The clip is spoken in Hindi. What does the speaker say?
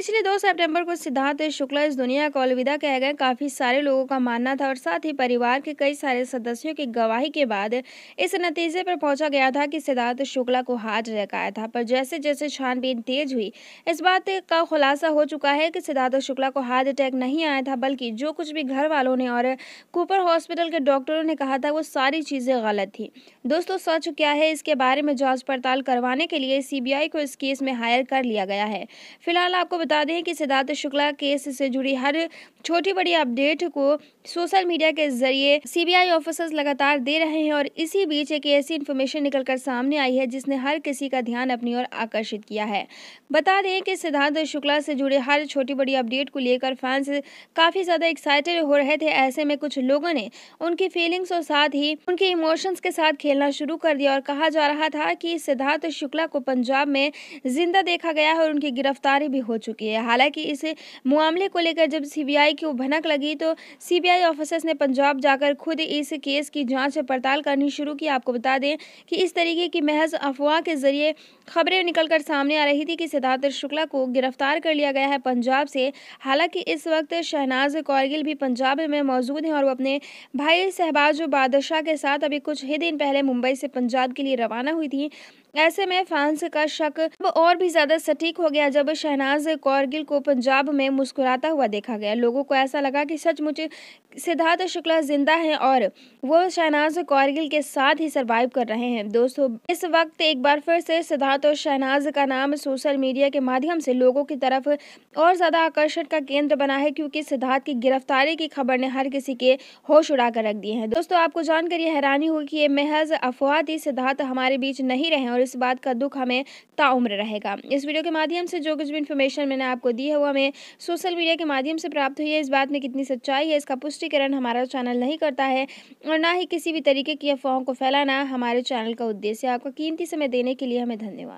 पिछले दो सितंबर को सिद्धार्थ शुक्ला इस दुनिया को अलविदा कह गए काफ़ी सारे लोगों का मानना था और साथ ही परिवार के कई सारे सदस्यों की गवाही के बाद इस नतीजे पर पहुंचा गया था कि सिद्धार्थ शुक्ला को हार जयकाया था पर जैसे जैसे छानबीन तेज हुई इस बात का खुलासा हो चुका है कि सिद्धार्थ शुक्ला को हार्ट अटैक नहीं आया था बल्कि जो कुछ भी घर वालों ने और कूपर हॉस्पिटल के डॉक्टरों ने कहा था वो सारी चीज़ें गलत थी दोस्तों सच क्या है इसके बारे में जाँच पड़ताल करवाने के लिए सीबीआई को इस केस में हायर कर लिया गया है फिलहाल आपको बता दें कि सिद्धार्थ शुक्ला केस से जुड़ी हर छोटी बड़ी अपडेट को सोशल मीडिया के जरिए सीबीआई ऑफिसर्स लगातार दे रहे हैं और इसी बीच एक ऐसी इन्फॉर्मेशन निकलकर सामने आई है जिसने हर किसी का ध्यान अपनी ओर आकर्षित किया है बता दें कि सिद्धार्थ शुक्ला से जुड़े हर छोटी बड़ी अपडेट को लेकर फैंस काफ़ी ज़्यादा एक्साइटेड हो रहे थे ऐसे में कुछ लोगों ने उनकी फीलिंग्स और साथ ही उनके इमोशंस के साथ खेलना शुरू कर दिया और कहा जा रहा था कि सिद्धार्थ शुक्ला को पंजाब में जिंदा देखा गया है और उनकी गिरफ्तारी भी हो चुकी चुकी है हालांकि इस मामले को लेकर जब सीबीआई की भनक लगी तो सीबीआई ऑफिसर्स ने पंजाब जाकर खुद इस केस की जांच पड़ताल करनी शुरू की आपको बता दें कि इस तरीके की महज अफवाह के जरिए खबरें निकलकर सामने आ रही थी कि सिद्धार्थ शुक्ला को गिरफ्तार कर लिया गया है पंजाब से हालांकि इस वक्त शहनाज कौरगिल भी पंजाब में मौजूद हैं और वो अपने भाई सहबाज बादशाह के साथ अभी कुछ ही दिन पहले मुंबई से पंजाब के लिए रवाना हुई थी ऐसे में फैंस का शक और भी ज़्यादा सटीक हो गया जब शहनाज गिल को पंजाब में मुस्कुराता हुआ देखा गया लोगों को ऐसा लगा कि सचमुच सिद्धार्थ शुक्ला जिंदा हैं और वो शहनाज कौरगिल के साथ ही सरवाइव कर रहे हैं दोस्तों इस वक्त एक बार फिर से सिद्धार्थ और शहनाज का नाम सोशल मीडिया के माध्यम से लोगों की तरफ और ज़्यादा आकर्षण का केंद्र बना है क्योंकि सिद्धार्थ की गिरफ्तारी की खबर ने हर किसी के होश उड़ा कर रख दिए हैं दोस्तों आपको जानकर यह हैरानी होगी कि ये महज अफवाह थी सिद्धार्थ हमारे बीच नहीं रहे और इस बात का दुख हमें ताउम्र रहेगा इस वीडियो के माध्यम से जो कुछ भी इन्फॉर्मेशन मैंने मैंने आपको दी है वो हमें सोशल मीडिया के माध्यम से प्राप्त हुई है इस बात में कितनी सच्चाई है इसका पुष्टिकरण हमारा चैनल नहीं करता है और ना ही किसी भी तरीके की अफवाहों को फैलाना हमारे चैनल का उद्देश्य आपका कीमती समय देने के लिए हमें धन्यवाद